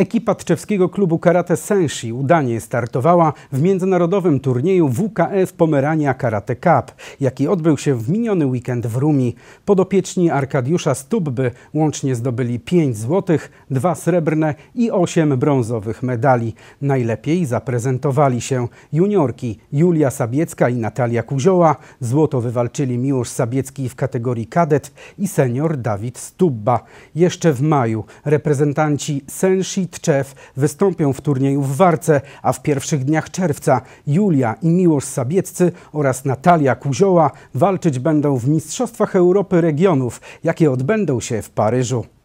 Ekipa tczewskiego klubu Karate Senshi udanie startowała w międzynarodowym turnieju WKF Pomerania Karate Cup, jaki odbył się w miniony weekend w Rumi. Podopieczni Arkadiusza Stubby łącznie zdobyli 5 złotych, 2 srebrne i 8 brązowych medali. Najlepiej zaprezentowali się juniorki Julia Sabiecka i Natalia Kuzioła. Złoto wywalczyli Miłosz Sabiecki w kategorii kadet i senior Dawid Stubba. Jeszcze w maju reprezentanci Senshi Kitczew wystąpią w turnieju w Warce, a w pierwszych dniach czerwca Julia i Miłosz Sabieccy oraz Natalia Kuzioła walczyć będą w Mistrzostwach Europy Regionów, jakie odbędą się w Paryżu.